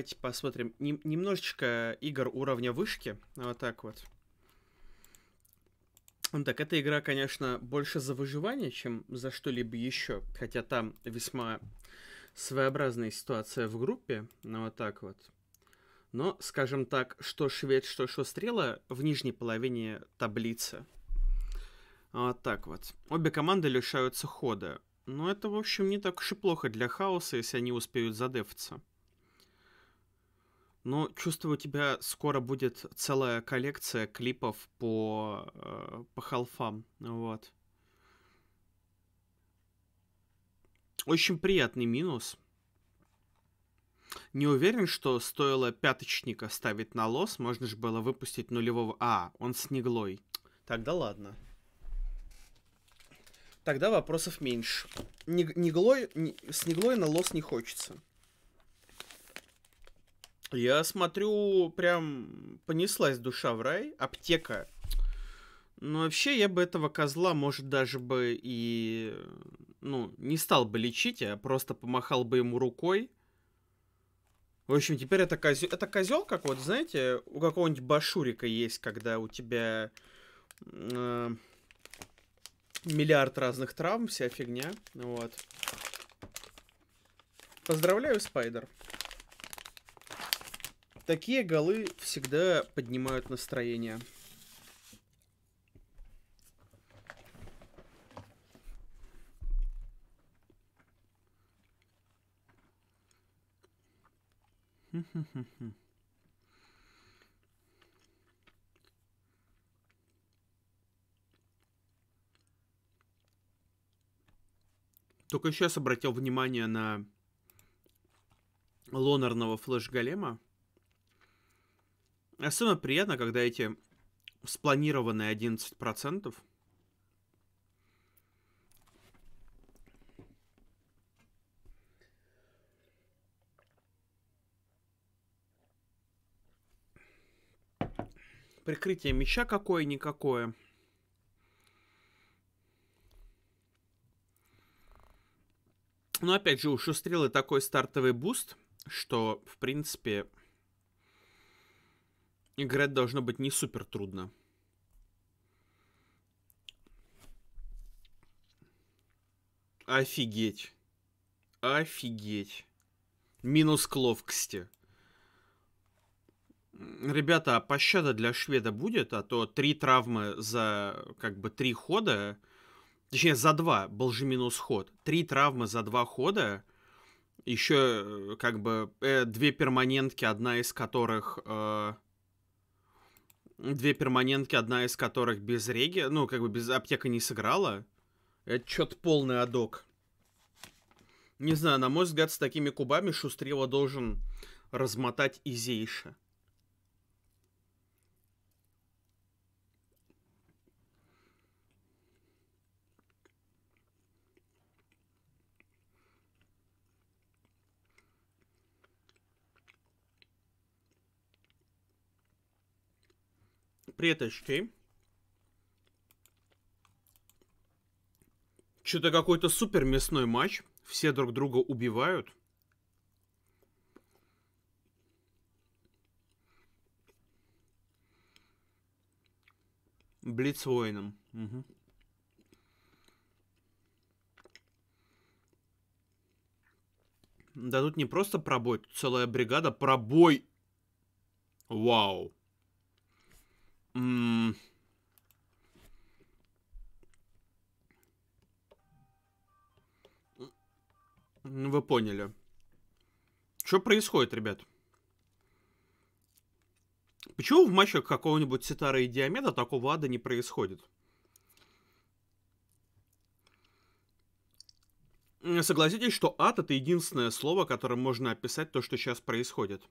Давайте посмотрим. Нем немножечко игр уровня вышки. Вот так вот. Ну так, эта игра, конечно, больше за выживание, чем за что-либо еще. Хотя там весьма своеобразная ситуация в группе. Ну вот так вот. Но, скажем так, что швед, что шустрела в нижней половине таблицы. Вот так вот. Обе команды лишаются хода. Но это, в общем, не так уж и плохо для хаоса, если они успеют задефаться. Ну, чувствую, у тебя скоро будет целая коллекция клипов по, э, по халфам. Вот. Очень приятный минус. Не уверен, что стоило пяточника ставить на лос. Можно же было выпустить нулевого... А, он с неглой. Тогда ладно. Тогда вопросов меньше. Неглой... С неглой на лос не хочется. Я смотрю, прям понеслась душа в рай. Аптека. Но ну, вообще, я бы этого козла, может, даже бы и... Ну, не стал бы лечить, а просто помахал бы ему рукой. В общем, теперь это козел... Это козел, как вот, знаете, у какого-нибудь башурика есть, когда у тебя... Э, миллиард разных травм, вся фигня. Вот. Поздравляю, Спайдер. Такие голы всегда поднимают настроение. Только сейчас обратил внимание на Лонерного флеш-голема. Особенно приятно, когда эти спланированные 11% прикрытие меча какое-никакое. Но ну, опять же, у Шустрилы такой стартовый буст, что, в принципе, Играть должно быть не супер трудно. Офигеть. Офигеть. Минус к ловкости. Ребята, а пощада для шведа будет? А то три травмы за как бы три хода... Точнее, за два был же минус ход. Три травмы за два хода. Еще э, как бы э, две перманентки, одна из которых... Э, две перманентки, одна из которых без реги, ну, как бы без аптека не сыграла. Это чё то полный адок. Не знаю, на мой взгляд, с такими кубами Шустрела должен размотать изейше. Преточки. Что-то какой-то супер мясной матч. Все друг друга убивают. Блиц воином. Угу. Да тут не просто пробой, тут целая бригада пробой. Вау. М Вы поняли. Что происходит, ребят? Почему в матчах какого-нибудь Ситара и Диамеда такого ада не происходит? Согласитесь, что ад это единственное слово, которым можно описать то, что сейчас происходит.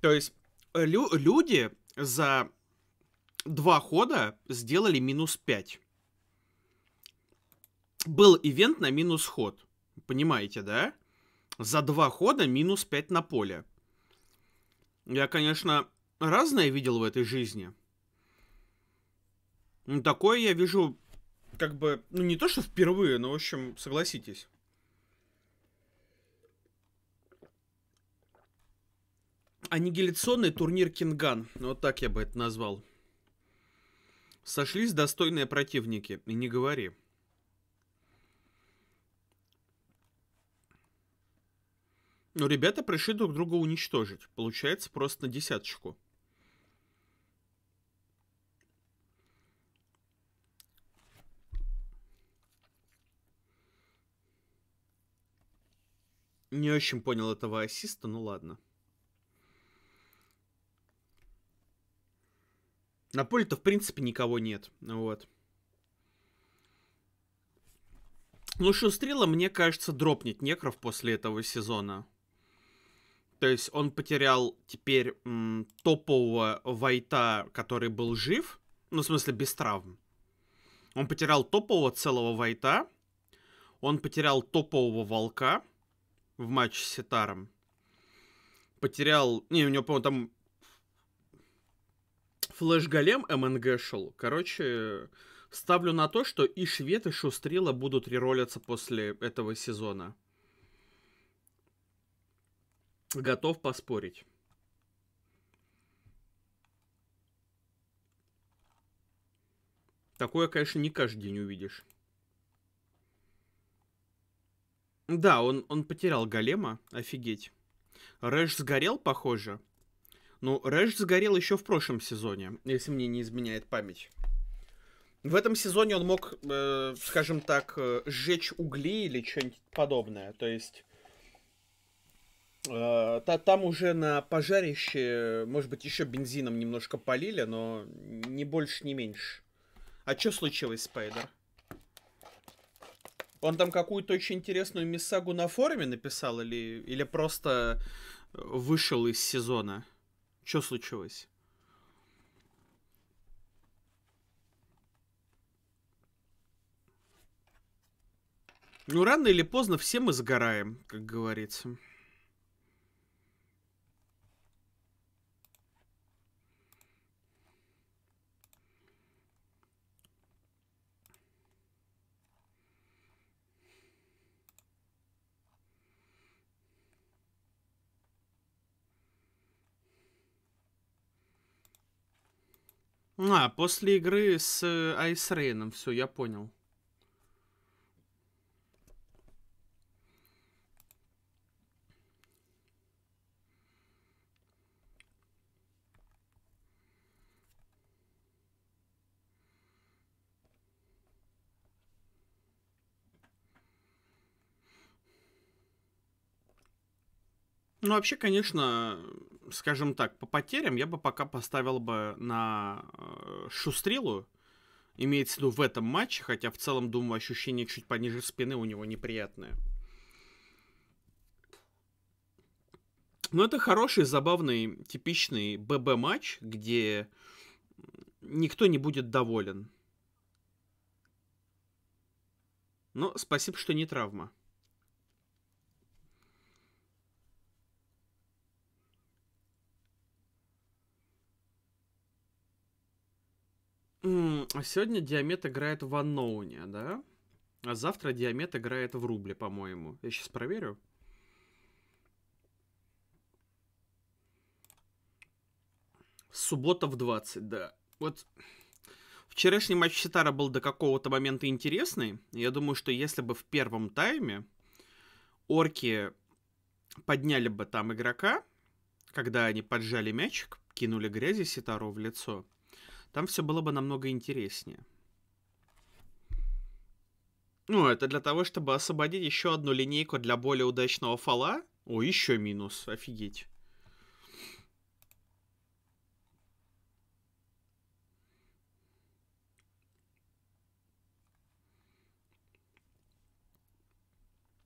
То есть лю- люди за два хода сделали минус 5. Был ивент на минус ход. Понимаете, да? За два хода минус 5 на поле. Я, конечно, разное видел в этой жизни. такое я вижу, как бы, ну, не то, что впервые, но, в общем, согласитесь. аннигиляционный турнир Кинган. Вот так я бы это назвал. Сошлись достойные противники, и не говори. Но ребята пришли друг друга уничтожить. Получается просто на десяточку. Не очень понял этого ассиста, ну ладно. На поле-то, в принципе, никого нет. Вот. Ну, Шустрила, мне кажется, дропнет Некров после этого сезона. То есть он потерял теперь топового Вайта, который был жив. Ну, в смысле, без травм. Он потерял топового целого Вайта. Он потерял топового Волка в матче с Ситаром. Потерял... Не, у него, по-моему, там флеш-голем МНГ шел. Короче, ставлю на то, что и Швед, и Шустрила будут реролиться после этого сезона. Готов поспорить. Такое, конечно, не каждый день увидишь. Да, он, он потерял голема, офигеть. Рэш сгорел, похоже. Ну, Рэш сгорел еще в прошлом сезоне, если мне не изменяет память. В этом сезоне он мог, э, скажем так, э, сжечь угли или что-нибудь подобное. То есть э, та, там уже на пожарище, может быть, еще бензином немножко полили, но не больше, не меньше. А что случилось, Спайдер? Он там какую-то очень интересную миссагу на форуме написал или, или просто э, вышел из сезона? Что случилось? Ну, рано или поздно все мы сгораем, как говорится. А, после игры с Айс Рейном, все, я понял. Ну, вообще, конечно, скажем так, по потерям я бы пока поставил бы на э, Шустрилу. Имеется в виду в этом матче, хотя в целом, думаю, ощущение чуть пониже спины у него неприятное. Но это хороший, забавный, типичный ББ-матч, где никто не будет доволен. Но спасибо, что не травма. Сегодня Диамет играет в Unknown, да? А завтра Диамет играет в Рубле, по-моему. Я сейчас проверю. Суббота в 20, да. Вот вчерашний матч Ситара был до какого-то момента интересный. Я думаю, что если бы в первом тайме орки подняли бы там игрока, когда они поджали мячик, кинули грязи Ситару в лицо – там все было бы намного интереснее. Ну, это для того, чтобы освободить еще одну линейку для более удачного фала. О, еще минус, офигеть.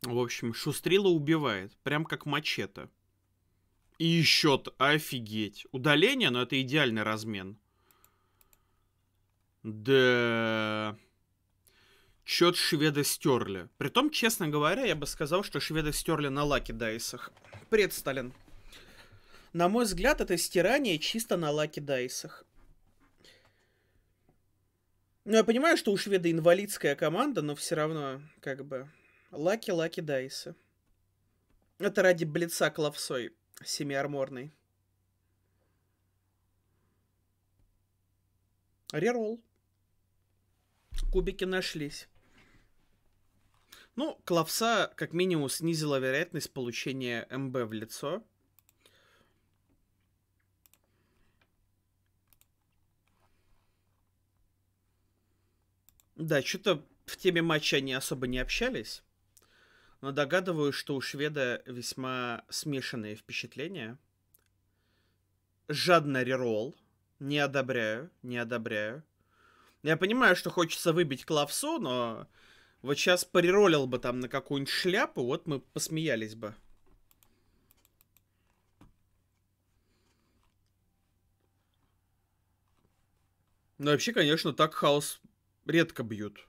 В общем, Шустрила убивает, прям как мачете. И еще офигеть. Удаление, но это идеальный размен. Да. Чет шведы стерли. Притом, честно говоря, я бы сказал, что шведы стерли на лаке дайсах. Привет, Сталин. На мой взгляд, это стирание чисто на лаке дайсах. Ну, я понимаю, что у шведа инвалидская команда, но все равно, как бы, лаки-лаки дайсы. Это ради блица клавсой семиарморной. Реролл кубики нашлись. Ну, Клавса как минимум снизила вероятность получения МБ в лицо. Да, что-то в теме матча они особо не общались. Но догадываюсь, что у шведа весьма смешанные впечатления. Жадно рерол. Не одобряю, не одобряю. Я понимаю, что хочется выбить клавсу, но вот сейчас приролил бы там на какую-нибудь шляпу, вот мы посмеялись бы. Ну, вообще, конечно, так хаос редко бьют.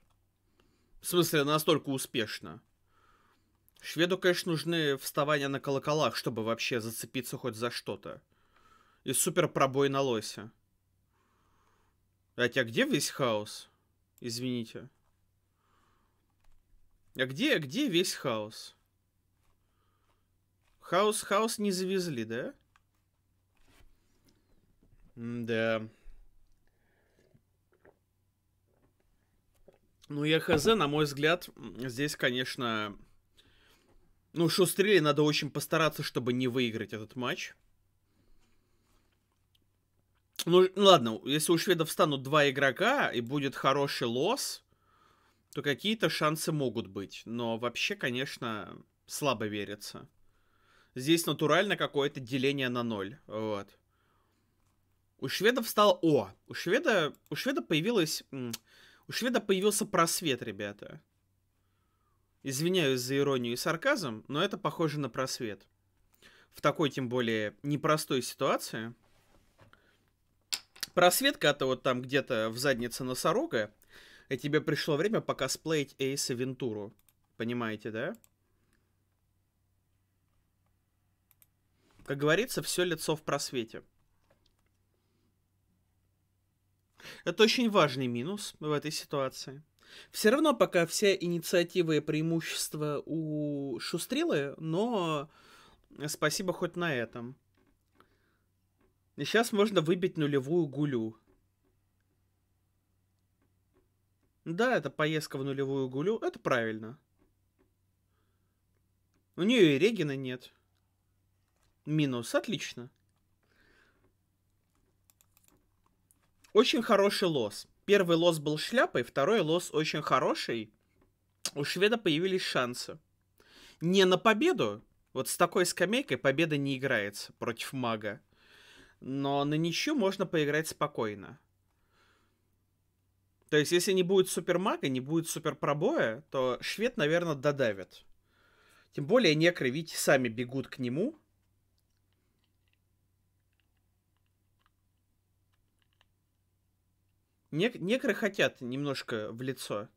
В смысле, настолько успешно. Шведу, конечно, нужны вставания на колоколах, чтобы вообще зацепиться хоть за что-то. И супер пробой на лосе. Блять, а где весь хаос? Извините. А где, а где весь хаос? Хаос, хаос не завезли, да? да. Ну, я хз, на мой взгляд, здесь, конечно... Ну, Шустрее надо очень постараться, чтобы не выиграть этот матч. Ну, ну, ладно, если у шведов станут два игрока и будет хороший лос, то какие-то шансы могут быть. Но вообще, конечно, слабо верится. Здесь натурально какое-то деление на ноль. Вот. У шведов стал О, у шведа, у шведа появилось... У шведа появился просвет, ребята. Извиняюсь за иронию и сарказм, но это похоже на просвет. В такой, тем более, непростой ситуации Просветка это а вот там где-то в заднице носорога, и тебе пришло время пока сплеить Эйса Вентуру. Понимаете, да? Как говорится, все лицо в просвете. Это очень важный минус в этой ситуации. Все равно пока все инициативы и преимущества у Шустрилы, но спасибо хоть на этом. И сейчас можно выбить нулевую гулю. Да, это поездка в нулевую гулю, это правильно. У нее и Регина нет. Минус, отлично. Очень хороший лос. Первый лос был шляпой, второй лос очень хороший. У шведа появились шансы. Не на победу. Вот с такой скамейкой победа не играется против мага но на ничью можно поиграть спокойно. То есть, если не будет супермага, не будет суперпробоя, то швед, наверное, додавит. Тем более некры, ведь сами бегут к нему. Нек некры хотят немножко в лицо.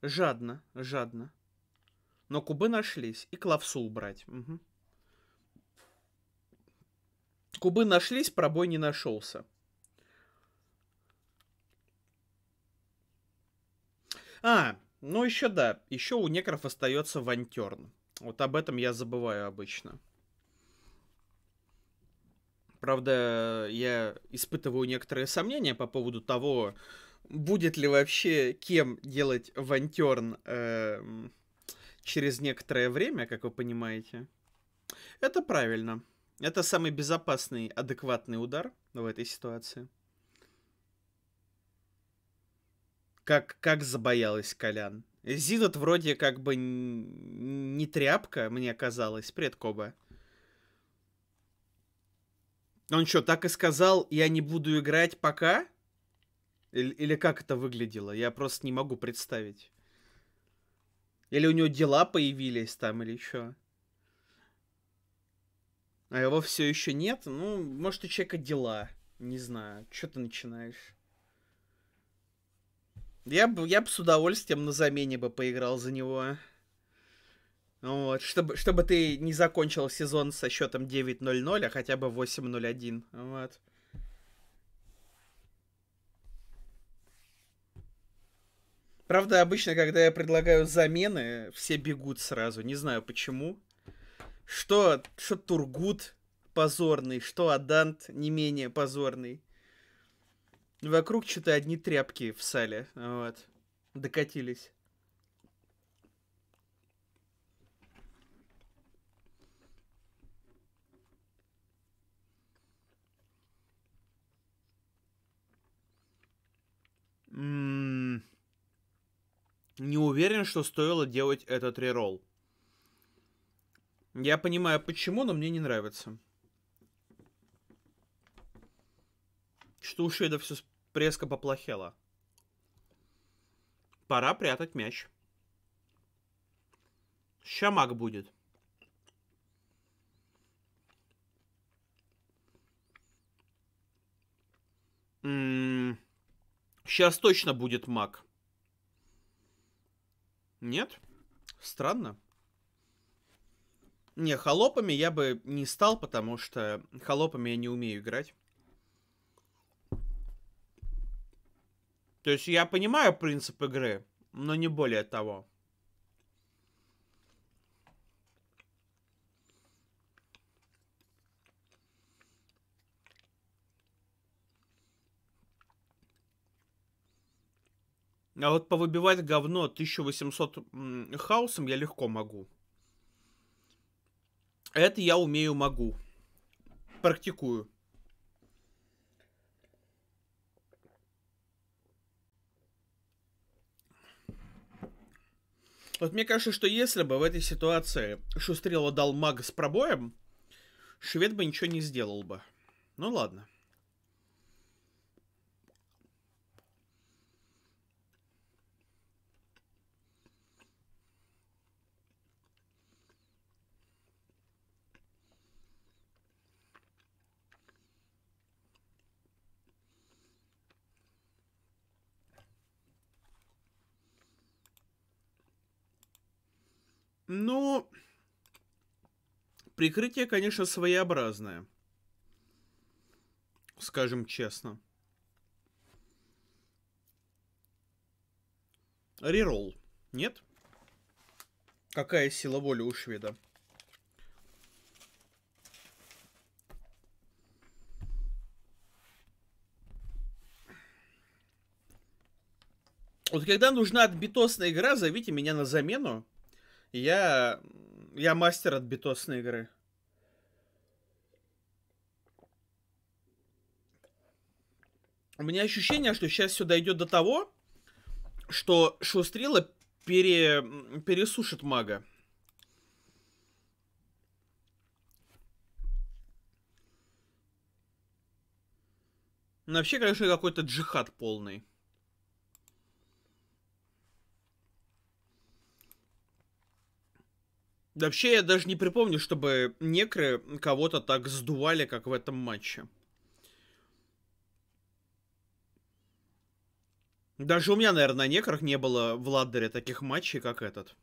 Жадно, жадно. Но кубы нашлись. И клавсу убрать. Угу. Кубы нашлись, пробой не нашелся. А, ну еще да, еще у некров остается вантерн. Вот об этом я забываю обычно. Правда, я испытываю некоторые сомнения по поводу того, будет ли вообще кем делать вантерн э, через некоторое время, как вы понимаете. Это правильно. Это самый безопасный, адекватный удар в этой ситуации. Как, как забоялась Колян. Зидот вроде как бы не тряпка, мне казалось, предкоба. Он что, так и сказал, я не буду играть пока? Или, или как это выглядело? Я просто не могу представить. Или у него дела появились там, или что? а его все еще нет, ну, может, у человека дела. Не знаю, что ты начинаешь? Я бы, я бы с удовольствием на замене бы поиграл за него. Вот, чтобы, чтобы ты не закончил сезон со счетом 9-0-0, а хотя бы 8-0-1. Вот. Правда, обычно, когда я предлагаю замены, все бегут сразу. Не знаю почему что, что Тургут позорный, что Адант не менее позорный. Вокруг что-то одни тряпки в сале, вот, докатились. М-м, не уверен, что стоило делать этот реролл. Я понимаю, почему, но мне не нравится. Что у шведов все резко поплохело. Пора прятать мяч. Щамак будет. Сейчас м-м-м. точно будет маг. Нет? Странно. Не, холопами я бы не стал, потому что холопами я не умею играть. То есть я понимаю принцип игры, но не более того. А вот повыбивать говно 1800 хаосом я легко могу. Это я умею, могу. Практикую. Вот мне кажется, что если бы в этой ситуации Шустрела дал маг с пробоем, швед бы ничего не сделал бы. Ну ладно. Ну, прикрытие, конечно, своеобразное. Скажем честно. Реролл. Нет? Какая сила воли у шведа? Вот когда нужна битосная игра, зовите меня на замену. Я, я мастер от битосной игры. У меня ощущение, что сейчас все дойдет до того, что Шустрила пере... пересушит мага. Но вообще, конечно, какой-то джихад полный. Вообще, я даже не припомню, чтобы некры кого-то так сдували, как в этом матче. Даже у меня, наверное, на некрах не было в Ладдере таких матчей, как этот.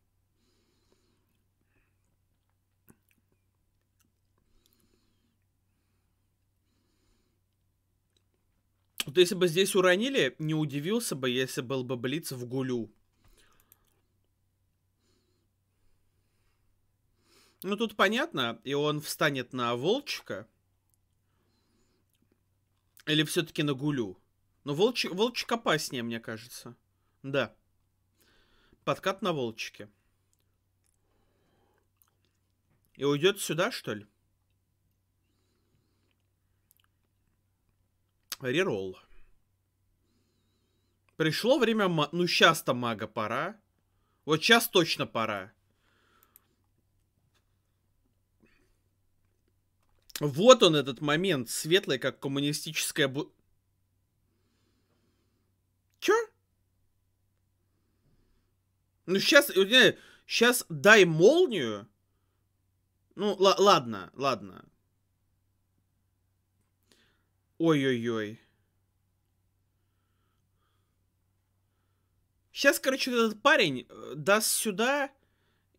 Вот если бы здесь уронили, не удивился бы, если был бы Блиц в Гулю. Ну, тут понятно, и он встанет на Волчика. Или все-таки на Гулю. Но ну, волчик, волчик опаснее, мне кажется. Да. Подкат на Волчике. И уйдет сюда, что ли? Реролл. Пришло время... Ну, сейчас-то мага пора. Вот сейчас точно пора. Вот он этот момент, светлый, как коммунистическая... Бу... Чё? Ну сейчас, сейчас э, дай молнию. Ну, ладно, ладно. Ой-ой-ой. Сейчас, короче, этот парень э, даст сюда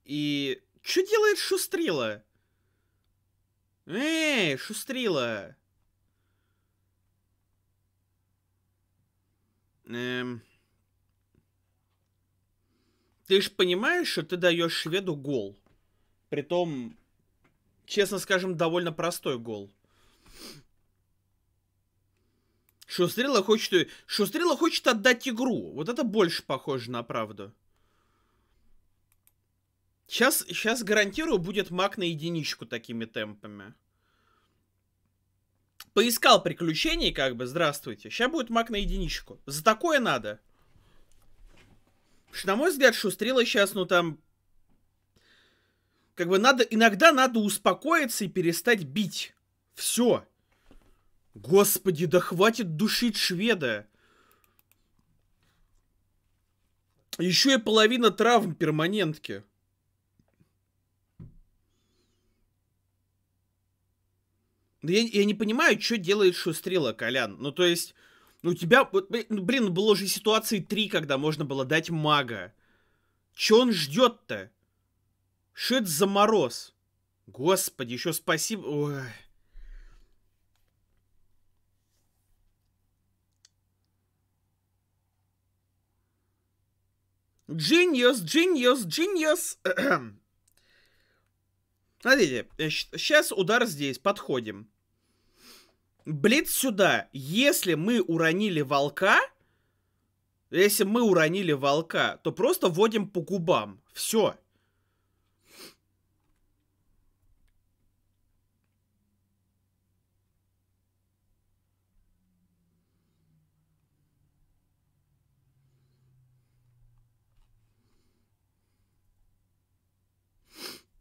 и... Что делает Шустрила? Эй, шустрила! Эм... Ты же понимаешь, что ты даешь шведу гол. Притом, честно скажем, довольно простой гол. Шустрила хочет... Шустрила хочет отдать игру. Вот это больше похоже на правду. Сейчас, сейчас гарантирую, будет маг на единичку такими темпами. Поискал приключений, как бы, здравствуйте. Сейчас будет маг на единичку. За такое надо. на мой взгляд, шустрила сейчас, ну там... Как бы надо... Иногда надо успокоиться и перестать бить. Все. Господи, да хватит душить шведа. Еще и половина травм перманентки. Я, я не понимаю, что делает Шустрила, Колян. Ну, то есть, ну, у тебя... Вот, ну, блин, ну, было же ситуации три, когда можно было дать мага. Че он ждет-то? Что это за мороз? Господи, еще спасибо... Ой. Genius, genius, genius. Смотрите, сейчас э, удар здесь, подходим. Блиц сюда. Если мы уронили волка, если мы уронили волка, то просто вводим по губам. Все.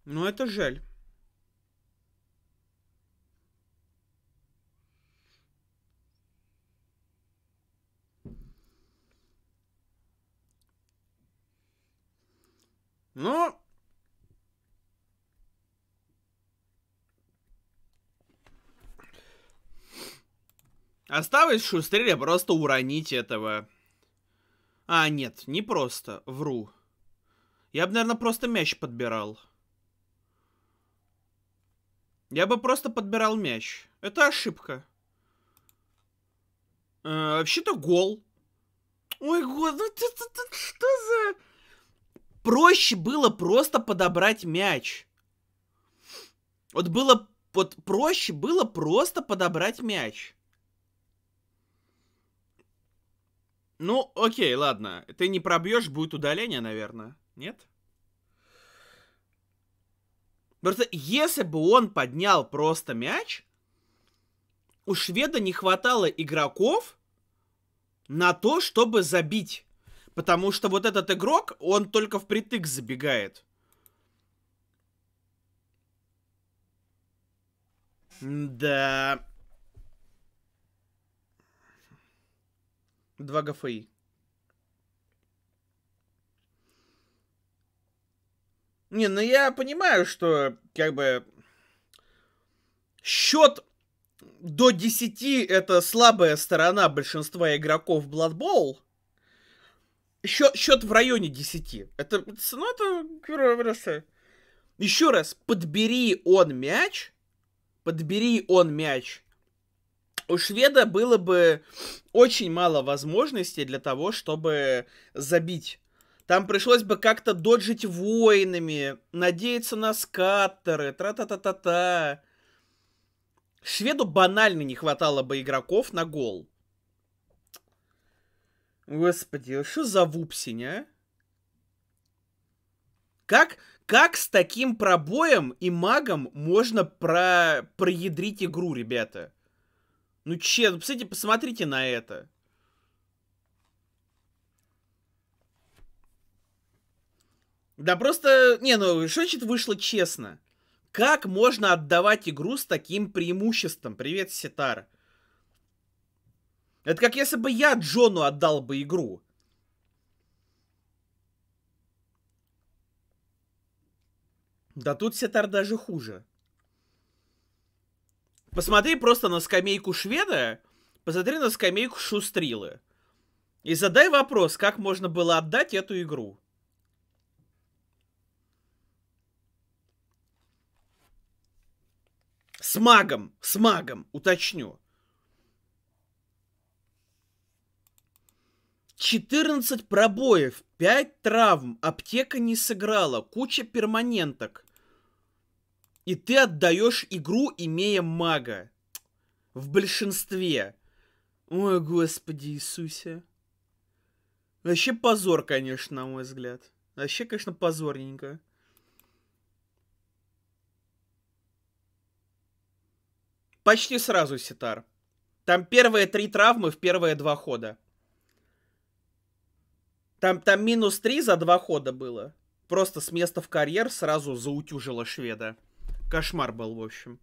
Но ну, это жаль. Но... Ну, Осталось шустрее просто уронить этого. А, нет, не просто. Вру. Я бы, наверное, просто мяч подбирал. Я бы просто подбирал мяч. Это ошибка. Э, Вообще-то гол. Ой, гол, ну ты, что за... Проще было просто подобрать мяч. Вот было... Вот проще было просто подобрать мяч. Ну, окей, ладно. Ты не пробьешь, будет удаление, наверное. Нет? Потому что если бы он поднял просто мяч, у шведа не хватало игроков на то, чтобы забить. Потому что вот этот игрок, он только впритык забегает. Да. Два ГФИ. Не, ну я понимаю, что как бы счет до 10 это слабая сторона большинства игроков Blood Bowl. Счет, счет в районе 10. Это, ну, это Еще раз, подбери он мяч, подбери он мяч, у шведа было бы очень мало возможностей для того, чтобы забить. Там пришлось бы как-то доджить воинами, надеяться на скаттеры, тра-та-та-та-та. Шведу банально не хватало бы игроков на гол. Господи, а что за вупсень, а? Как, как с таким пробоем и магом можно про, проядрить игру, ребята? Ну че, посмотрите, ну, посмотрите на это. Да просто, не, ну, что Шочет вышло честно. Как можно отдавать игру с таким преимуществом? Привет, Ситар. Это как если бы я Джону отдал бы игру. Да тут Сетар даже хуже. Посмотри просто на скамейку шведа, посмотри на скамейку шустрилы. И задай вопрос, как можно было отдать эту игру. С магом, с магом, уточню. 14 пробоев, 5 травм, аптека не сыграла, куча перманенток. И ты отдаешь игру, имея мага. В большинстве. Ой, господи Иисусе. Вообще позор, конечно, на мой взгляд. Вообще, конечно, позорненько. Почти сразу Ситар. Там первые три травмы в первые два хода. Там, там минус три за два хода было. Просто с места в карьер сразу заутюжило шведа. Кошмар был, в общем.